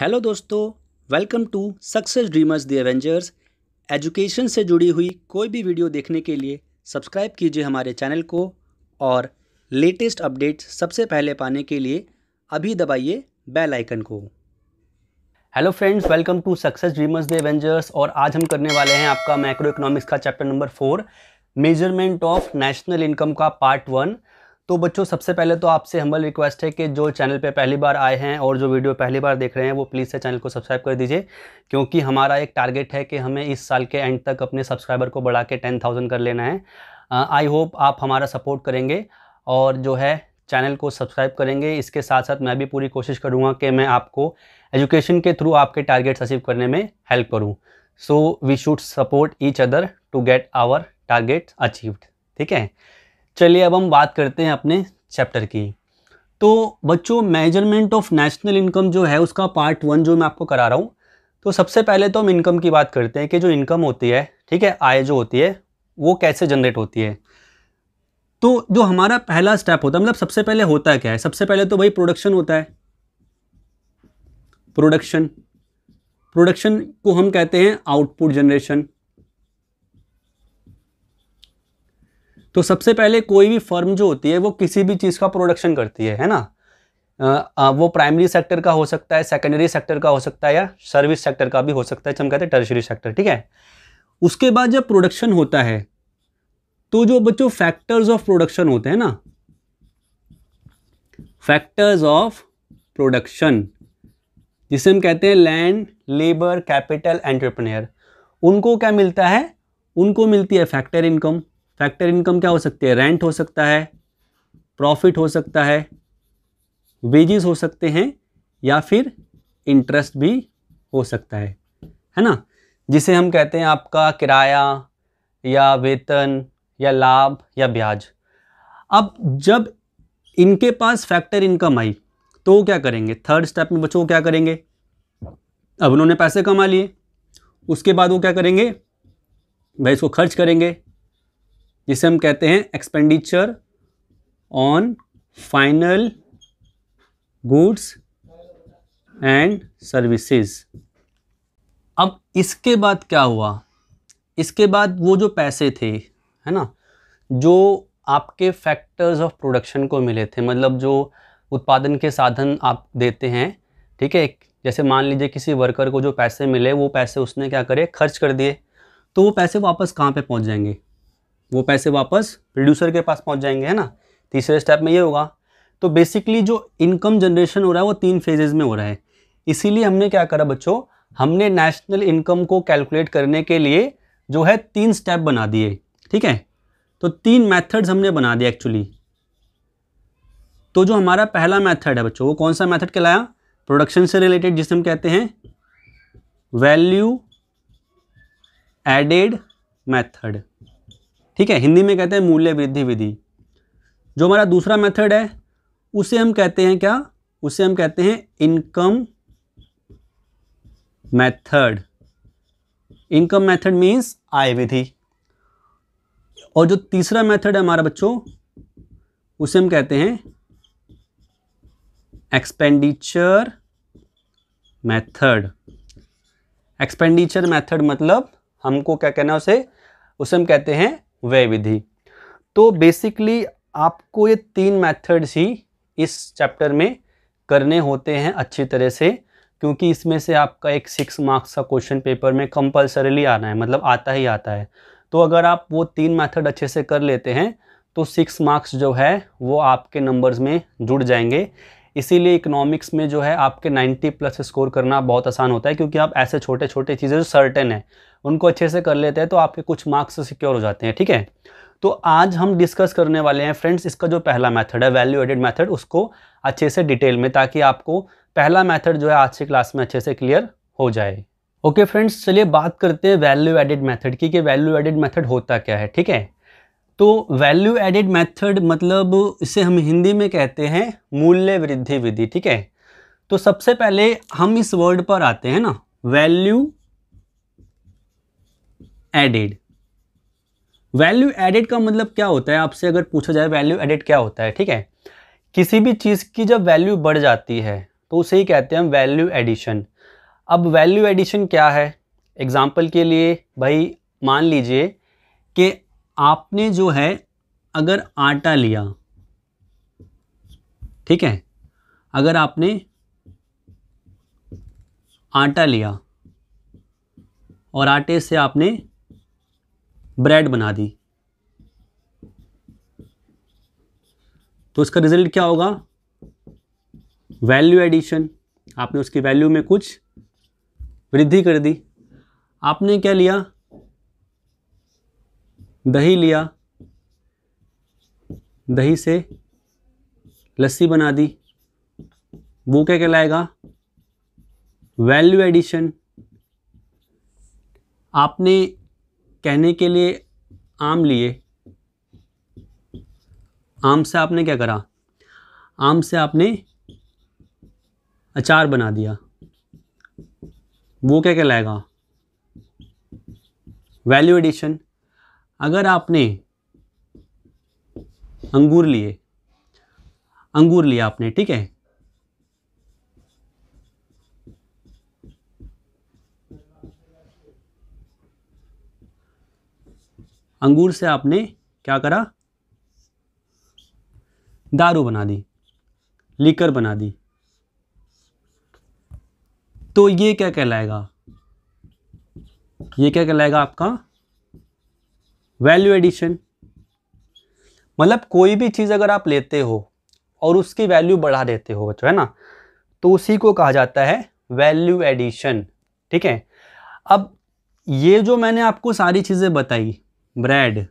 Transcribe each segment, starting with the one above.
hello दोस्तों welcome to Success Dreamers the Avengers education से जुड़ी हुई कोई भी वीडियो देखने के लिए सब्सक्राइब कीजिए हमारे चैनल को और लेटेस्ट अपडेट्स सबसे पहले पाने के लिए अभी दबाइए बेल आइकन को hello friends welcome to Success Dreamers the Avengers और आज हम करने वाले हैं आपका मैक्रो इकोनॉमिक्स का chapter number four measurement of national income का पार्ट वन तो बच्चों सबसे पहले तो आपसे हम्बल रिक्वेस्ट है कि जो चैनल पे पहली बार आए हैं और जो वीडियो पहली बार देख रहे हैं वो प्लीज़ से चैनल को सब्सक्राइब कर दीजिए क्योंकि हमारा एक टारगेट है कि हमें इस साल के एंड तक अपने सब्सक्राइबर को बढ़ा के टेन थाउजेंड कर लेना है आई होप आप हमारा सपोर्ट करेंगे और जो है चैनल को सब्सक्राइब करेंगे इसके साथ साथ मैं भी पूरी कोशिश करूँगा कि मैं आपको एजुकेशन के थ्रू आपके टारगेट्स अचीव करने में हेल्प करूँ so we should support each other to get our target achieved ठीक है चलिए अब हम बात करते हैं अपने चैप्टर की तो बच्चों मेजरमेंट ऑफ नेशनल इनकम जो है उसका पार्ट वन जो मैं आपको करा रहा हूँ तो सबसे पहले तो हम इनकम की बात करते हैं कि जो इनकम होती है ठीक है आय जो होती है वो कैसे जनरेट होती है तो जो हमारा पहला स्टेप होता है मतलब सबसे पहले होता है क्या है सबसे पहले तो भाई प्रोडक्शन होता है प्रोडक्शन प्रोडक्शन को हम कहते हैं आउटपुट जनरेशन तो सबसे पहले कोई भी फर्म जो होती है वो किसी भी चीज़ का प्रोडक्शन करती है है ना आ, वो प्राइमरी सेक्टर का हो सकता है सेकेंडरी सेक्टर का हो सकता है या सर्विस सेक्टर का भी हो सकता है हम कहते हैं टर्शरी सेक्टर ठीक है उसके बाद जब प्रोडक्शन होता है तो जो बच्चों फैक्टर्स ऑफ प्रोडक्शन होते हैं ना फैक्टर्स ऑफ प्रोडक्शन जिसे हम कहते हैं लैंड लेबर कैपिटल एंटरप्रेन्योर उनको क्या मिलता है उनको मिलती है फैक्टर इनकम फैक्टर इनकम क्या हो सकती है रेंट हो सकता है प्रॉफिट हो सकता है वेजेस हो सकते हैं या फिर इंटरेस्ट भी हो सकता है है ना जिसे हम कहते हैं आपका किराया या वेतन या लाभ या ब्याज अब जब इनके पास फैक्टर इनकम आई तो क्या करेंगे थर्ड स्टेप में बच्चों क्या करेंगे अब उन्होंने पैसे कमा लिए उसके बाद वो क्या करेंगे भाई इसको खर्च करेंगे जिसे हम कहते हैं expenditure on final goods and services अब इसके बाद क्या हुआ इसके बाद वो जो पैसे थे है ना जो आपके फैक्टर्स ऑफ प्रोडक्शन को मिले थे मतलब जो उत्पादन के साधन आप देते हैं ठीक है जैसे मान लीजिए किसी वर्कर को जो पैसे मिले वो पैसे उसने क्या करे खर्च कर दिए तो वो पैसे वापस कहाँ पे पहुँच जाएंगे वो पैसे वापस प्रोड्यूसर के पास पहुंच जाएंगे है ना तीसरे स्टेप में ये होगा तो बेसिकली जो इनकम जनरेशन हो रहा है वो तीन फेजेज में हो रहा है इसीलिए हमने क्या करा बच्चों हमने नेशनल इनकम को कैलकुलेट करने के लिए जो है तीन स्टेप बना दिए ठीक है तो तीन मैथड्स हमने बना दिए एक्चुअली तो जो हमारा पहला मैथड है बच्चों वो कौन सा मैथड कहलाया प्रोडक्शन से रिलेटेड जिसे हम कहते हैं वैल्यू एडेड मेथड ठीक है हिंदी में कहते हैं मूल्य वृद्धि विधि जो हमारा दूसरा मेथड है उसे हम कहते हैं क्या उसे हम कहते हैं income method income method means आय विधि और जो तीसरा मेथड है हमारा बच्चों उसे हम कहते हैं एक्सपेंडिचर मेथड एक्सपेंडिचर मेथड मतलब हमको क्या कहना उसे उसे हम कहते हैं व्यय विधि तो बेसिकली आपको ये तीन मेथड्स ही इस चैप्टर में करने होते हैं अच्छी तरह से क्योंकि इसमें से आपका एक सिक्स मार्क्स का क्वेश्चन पेपर में कंपलसरीली आना है मतलब आता ही आता है तो अगर आप वो तीन मेथड अच्छे से कर लेते हैं तो सिक्स मार्क्स जो है वो आपके नंबर्स में जुड़ जाएंगे इसीलिए इकोनॉमिक्स में जो है आपके 90 प्लस स्कोर करना बहुत आसान होता है क्योंकि आप ऐसे छोटे छोटे चीज़ें जो सर्टेन है उनको अच्छे से कर लेते हैं तो आपके कुछ मार्क्स सिक्योर हो जाते हैं ठीक है तो आज हम डिस्कस करने वाले हैं फ्रेंड्स इसका जो पहला मेथड है वैल्यू एडेड मेथड उसको अच्छे से डिटेल में ताकि आपको पहला मेथड जो है आज की क्लास में अच्छे से क्लियर हो जाए ओके फ्रेंड्स चलिए बात करते हैं वैल्यू एडेड मेथड की कि वैल्यू एडेड मेथड होता क्या है ठीक है तो वैल्यू एडेड मेथड मतलब इसे हम हिंदी में कहते हैं मूल्य वृद्धि विधि ठीक है तो सबसे पहले हम इस वर्ड पर आते हैं ना वैल्यू एडेड वैल्यू एडेड का मतलब क्या होता है आपसे अगर पूछा जाए वैल्यू एडेड क्या होता है ठीक है किसी भी चीज़ की जब वैल्यू बढ़ जाती है तो उसे ही कहते हैं हम वैल्यू एडिशन अब वैल्यू एडिशन क्या है एग्ज़ाम्पल के लिए भाई मान लीजिए कि आपने जो है अगर आटा लिया ठीक है अगर आपने आटा लिया और आटे से आपने ब्रेड बना दी तो उसका रिजल्ट क्या होगा वैल्यू एडिशन आपने उसकी वैल्यू में कुछ वृद्धि कर दी आपने क्या लिया दही लिया दही से लस्सी बना दी वो क्या कहलाएगा वैल्यू एडिशन आपने कहने के लिए आम लिए आम से आपने क्या करा आम से आपने अचार बना दिया वो क्या कहलाएगा वैल्यू एडिशन अगर आपने अंगूर लिए अंगूर लिया आपने ठीक है अंगूर से आपने क्या करा दारू बना दी लीकर बना दी तो ये क्या कहलाएगा ये क्या कहलाएगा आपका वैल्यू एडिशन मतलब कोई भी चीज़ अगर आप लेते हो और उसकी वैल्यू बढ़ा देते हो बच्चों है ना तो उसी को कहा जाता है वैल्यू एडिशन ठीक है अब ये जो मैंने आपको सारी चीज़ें बताई ब्रेड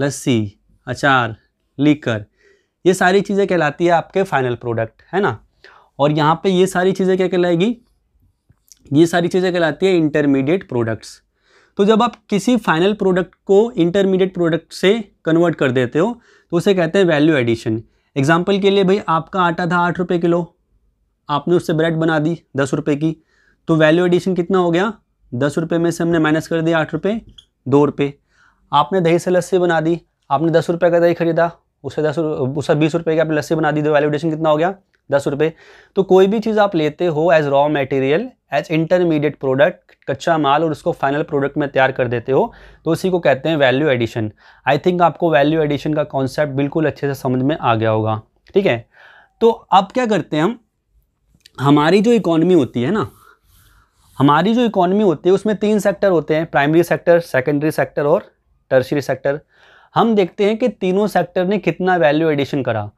लस्सी अचार लीकर ये सारी चीज़ें कहलाती है आपके फाइनल प्रोडक्ट है ना और यहाँ पे ये सारी चीज़ें क्या कहलाएगी ये सारी चीज़ें कहलाती है इंटरमीडिएट प्रोडक्ट्स तो जब आप किसी फाइनल प्रोडक्ट को इंटरमीडिएट प्रोडक्ट से कन्वर्ट कर देते हो तो उसे कहते हैं वैल्यू एडिशन एग्जाम्पल के लिए भाई आपका आटा था आठ रुपये किलो आपने उससे ब्रेड बना दी दस रुपये की तो वैल्यू एडिशन कितना हो गया दस रुपये में से हमने माइनस कर दिया आठ रुपये दो रुपये आपने दही से लस्सी बना दी आपने दस रुपये का दही खरीदा उसे दस उसे बीस रुपये की आपने लस्सी बना दी तो वैल्यूडेशन कितना हो गया दस रुपये तो कोई भी चीज़ आप लेते हो as raw material as intermediate product कच्चा माल और उसको फाइनल प्रोडक्ट में तैयार कर देते हो तो उसी को कहते हैं वैल्यू एडिशन आई थिंक आपको वैल्यू एडिशन का कॉन्सेप्ट बिल्कुल अच्छे से समझ में आ गया होगा ठीक है तो अब क्या करते हैं हम हमारी जो इकोनॉमी होती है ना हमारी जो इकोनॉमी होती है उसमें तीन सेक्टर होते हैं प्राइमरी सेक्टर सेकेंडरी सेक्टर और टर्सरी सेक्टर हम देखते हैं कि तीनों सेक्टर ने कितना वैल्यू एडिशन करा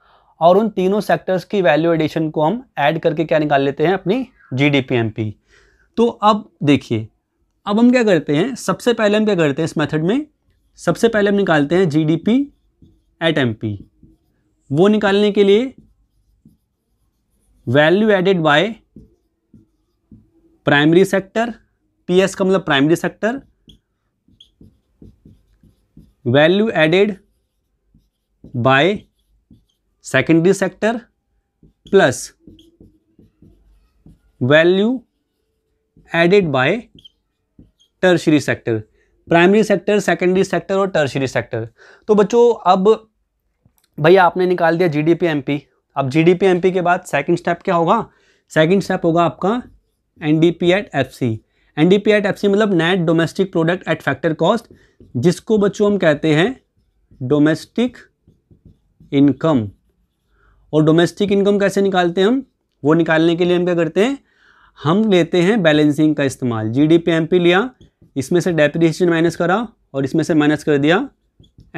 और उन तीनों सेक्टर्स की वैल्यू एडिशन को हम ऐड करके क्या निकाल लेते हैं अपनी जी तो अब देखिए अब हम क्या करते हैं सबसे पहले हम क्या करते हैं इस मेथड में सबसे पहले हम निकालते हैं G D P at M P वो निकालने के लिए value added by primary sector P S का मतलब primary sector value added by secondary sector plus value added by tertiary sector primary sector secondary sector और टर्शरी सेक्टर तो बच्चों अब भैया आपने निकाल दिया जीडीपी एमपी अब जीडीपी एमपी के बाद सेकंड स्टेप क्या होगा सेकंड स्टेप होगा आपका NDP at FC NDP at F मतलब net domestic product at factor cost जिसको बच्चों हम कहते हैं डोमेस्टिक इनकम और डोमेस्टिक इनकम कैसे निकालते हैं हम वो निकालने के लिए हम क्या करते हैं हम लेते हैं बैलेंसिंग का इस्तेमाल G D P M P लिया इसमें से डेप्रिसिएशन माइनस करा और इसमें से माइनस कर दिया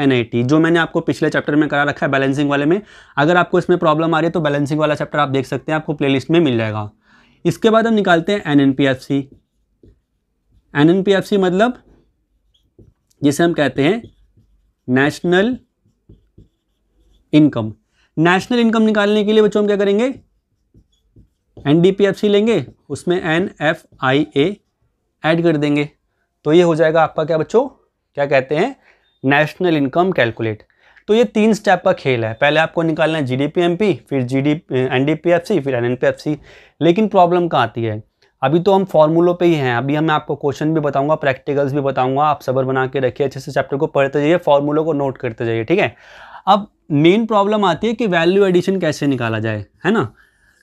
एन जो मैंने आपको पिछले चैप्टर में करा रखा है बैलेंसिंग वाले में अगर आपको इसमें प्रॉब्लम आ रही है तो बैलेंसिंग वाला चैप्टर आप देख सकते हैं आपको प्लेलिस्ट में मिल जाएगा इसके बाद हम निकालते हैं N N P F C N मतलब जिसे हम कहते हैं नेशनल इनकम नेशनल इनकम निकालने के लिए बच्चों हम क्या करेंगे एन लेंगे उसमें N F I A add कर देंगे तो ये हो जाएगा आपका क्या बच्चों क्या कहते हैं नेशनल इनकम कैलकुलेट तो ये तीन स्टेप का खेल है पहले आपको निकालना है G D P M P फिर G D N D P F C फिर N N P F C लेकिन प्रॉब्लम कहाँ आती है अभी तो हम फॉर्मूलों पे ही हैं अभी हम आपको क्वेश्चन भी बताऊंगा प्रैक्टिकल्स भी बताऊंगा आप सबर बना के रखिए अच्छे से चैप्टर को पढ़ते जाइए फॉर्मूलों को नोट करते जाइए ठीक है अब मेन प्रॉब्लम आती है कि वैल्यू एडिशन कैसे निकाला जाए है ना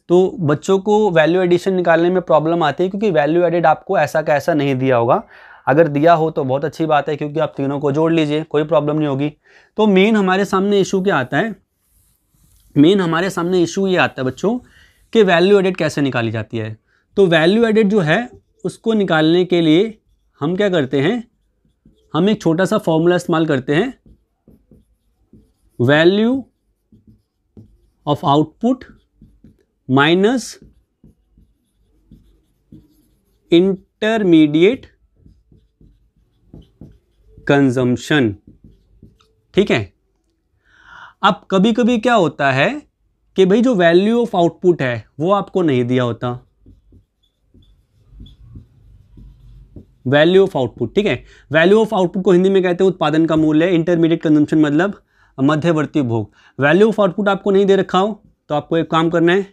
तो बच्चों को वैल्यू एडिशन निकालने में प्रॉब्लम आती है क्योंकि वैल्यू एडिड आपको ऐसा कैसा नहीं दिया होगा अगर दिया हो तो बहुत अच्छी बात है क्योंकि आप तीनों को जोड़ लीजिए कोई प्रॉब्लम नहीं होगी तो मेन हमारे सामने इशू क्या आता है मेन हमारे सामने इशू ये आता है बच्चों कि वैल्यू एडिट कैसे निकाली जाती है तो वैल्यू एडेड जो है उसको निकालने के लिए हम क्या करते हैं हम एक छोटा सा फॉर्मूला इस्तेमाल करते हैं value of output minus intermediate consumption ठीक है अब कभी कभी क्या होता है कि भाई जो वैल्यू ऑफ आउटपुट है वो आपको नहीं दिया होता वैल्यू ऑफ आउटपुट ठीक है वैल्यू ऑफ आउटपुट को हिंदी में कहते हैं उत्पादन का मूल्य इंटरमीडिएट कंजम्पशन मतलब मध्यवर्ती भोग वैल्यू ऑफ आउटपुट आपको नहीं दे रखा हो तो आपको एक काम करना है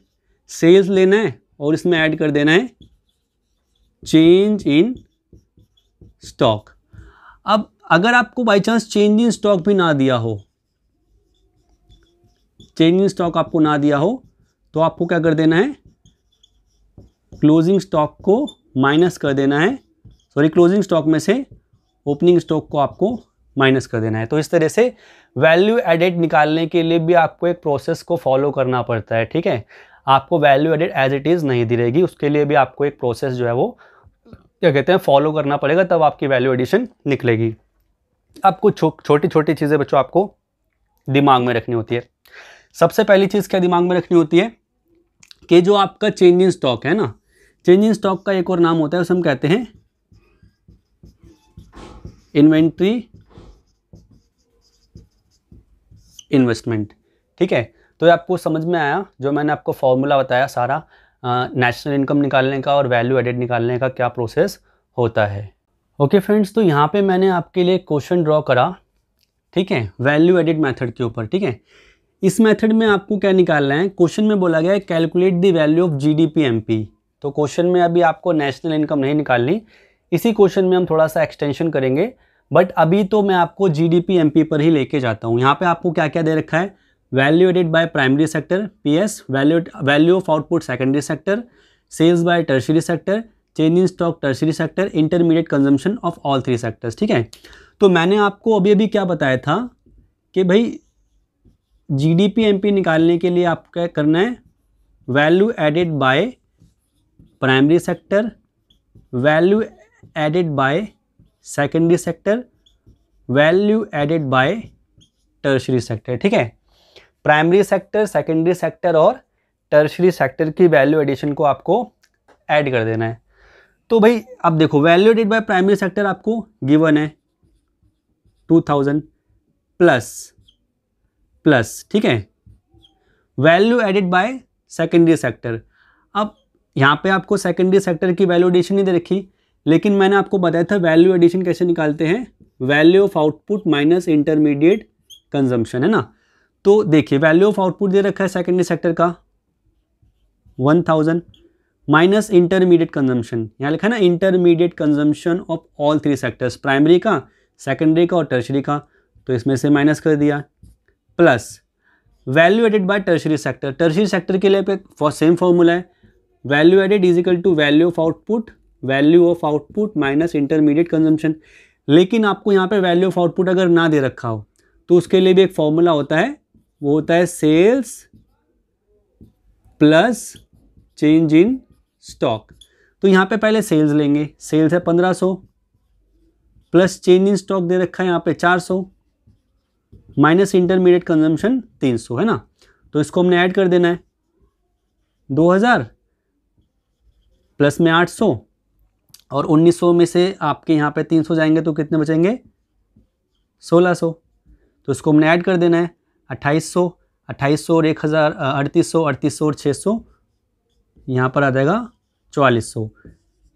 सेल्स लेना है और इसमें ऐड कर देना है चेंज इन स्टॉक अब अगर आपको by chance change in stock भी ना दिया हो चेंज इन स्टॉक आपको ना दिया हो तो आपको क्या कर देना है क्लोजिंग स्टॉक को माइनस कर देना है सॉरी क्लोजिंग स्टॉक में से ओपनिंग स्टॉक को आपको माइनस कर देना है तो इस तरह से वैल्यू एडेड निकालने के लिए भी आपको एक प्रोसेस को फॉलो करना पड़ता है ठीक है आपको value added as it is नहीं दी रहेगी उसके लिए भी आपको एक प्रोसेस जो है वो क्या कहते हैं फॉलो करना पड़ेगा तब आपकी वैल्यू एडिशन निकलेगी आपको छो, छोटी छोटी चीज़ें बच्चों आपको दिमाग में रखनी होती है सबसे पहली चीज़ क्या दिमाग में रखनी होती है कि जो आपका चेंज इन स्टॉक है ना चेंज इन स्टॉक का एक और नाम होता है उसे हम कहते हैं इन्वेंट्री इन्वेस्टमेंट ठीक है तो ये आपको समझ में आया जो मैंने आपको फॉर्मूला बताया सारा नेशनल इनकम निकालने का और वैल्यू एडेड निकालने का क्या प्रोसेस होता है ओके फ्रेंड्स तो यहाँ पे मैंने आपके लिए क्वेश्चन ड्रॉ करा ठीक है वैल्यू एडेड मेथड के ऊपर ठीक है इस मेथड में आपको क्या निकालना है क्वेश्चन में बोला गया है calculate the value of G D P M P तो क्वेश्चन में अभी आपको नेशनल इनकम नहीं निकालनी इसी क्वेश्चन में हम थोड़ा सा एक्सटेंशन करेंगे बट अभी तो मैं आपको G D P M P पर ही लेके जाता हूँ यहाँ पे आपको क्या क्या दे रखा है value added by primary sector P S value value of output secondary sector sales by tertiary sector change in stock tertiary sector intermediate consumption of all three sectors ठीक है तो मैंने आपको अभी अभी क्या बताया था कि भाई G D P M P निकालने के लिए आपको क्या करना है value added by primary sector value added by secondary sector value added by tertiary sector ठीक है प्राइमरी सेक्टर सेकेंडरी सेक्टर और टर्शरी सेक्टर की वैल्यू एडिशन को आपको ऐड कर देना है तो भाई अब देखो value added by primary sector आपको गिवन है टू थाउजेंड प्लस प्लस ठीक है value added by secondary sector अब यहाँ पे आपको सेकेंडरी सेक्टर की वैल्यू एडिशन नहीं दे रखी लेकिन मैंने आपको बताया था वैल्यू एडिशन कैसे निकालते हैं value of output minus intermediate consumption है ना तो देखिए वैल्यू ऑफ आउटपुट दे रखा है सेकेंडरी सेक्टर का one thousand minus intermediate consumption यहाँ लिखा है ना intermediate consumption of all three sectors primary का सेकेंडरी का और टर्शरी का तो इसमें से माइनस कर दिया plus value added by tertiary sector tertiary sector के लिए पे सेम फॉर्मूला है value added is equal to value of output value of output minus intermediate consumption लेकिन आपको यहाँ पे वैल्यू ऑफ आउटपुट अगर ना दे रखा हो तो उसके लिए भी एक फॉर्मूला होता है वो होता है sales plus change in stock तो यहाँ पे पहले सेल्स लेंगे सेल्स है पंद्रह सौ प्लस चेंज इन स्टॉक दे रखा है यहाँ पे चार सौ माइनस इंटरमीडिएट कंजम्पशन तीन सौ है ना तो इसको हमने ऐड कर देना है दो हज़ार प्लस में आठ सौ और 1900 में से आपके यहाँ पे 300 जाएंगे तो कितने बचेंगे 1600 तो इसको हमने ऐड कर देना है 2800 2800 और एक हज़ार अड़तीस सौ अड़तीस सौ और छः सौ यहाँ पर आ जाएगा 4400 सौ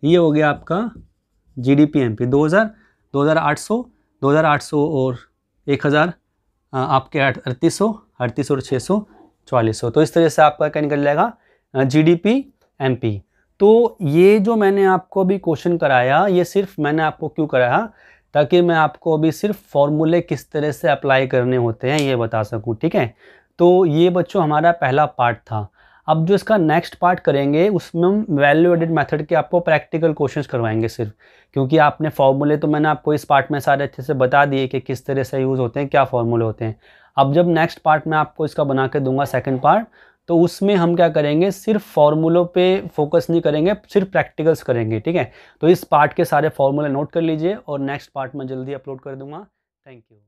ये हो गया आपका G D P M P दो हज़ार दो हज़ार आठ सौ दो हज़ार आठ सौ और एक हज़ार आपके अड़तीस सौ अड़तीस और छः सौ चालीस सौ तो इस तरह से आपका क्या निकल जाएगा G D P M P तो ये जो मैंने आपको अभी क्वेश्चन कराया ये सिर्फ मैंने आपको क्यों कराया ताकि मैं आपको अभी सिर्फ फॉर्मूले किस तरह से अप्लाई करने होते हैं ये बता सकूँ ठीक है तो ये बच्चों हमारा पहला पार्ट था अब जो इसका नेक्स्ट पार्ट करेंगे उसमें हम वैल्यू एडिड मेथड के आपको प्रैक्टिकल क्वेश्चंस करवाएंगे सिर्फ क्योंकि आपने फॉर्मूले तो मैंने आपको इस पार्ट में सारे अच्छे से बता दिए कि किस तरह से यूज़ होते हैं क्या फॉर्मूले होते हैं अब जब नेक्स्ट पार्ट में आपको इसका बना के दूंगा सेकेंड पार्ट तो उसमें हम क्या करेंगे सिर्फ फॉर्मूलों पे फोकस नहीं करेंगे सिर्फ प्रैक्टिकल्स करेंगे ठीक है तो इस पार्ट के सारे फॉर्मूले नोट कर लीजिए और नेक्स्ट पार्ट में जल्दी अपलोड कर दूंगा थैंक यू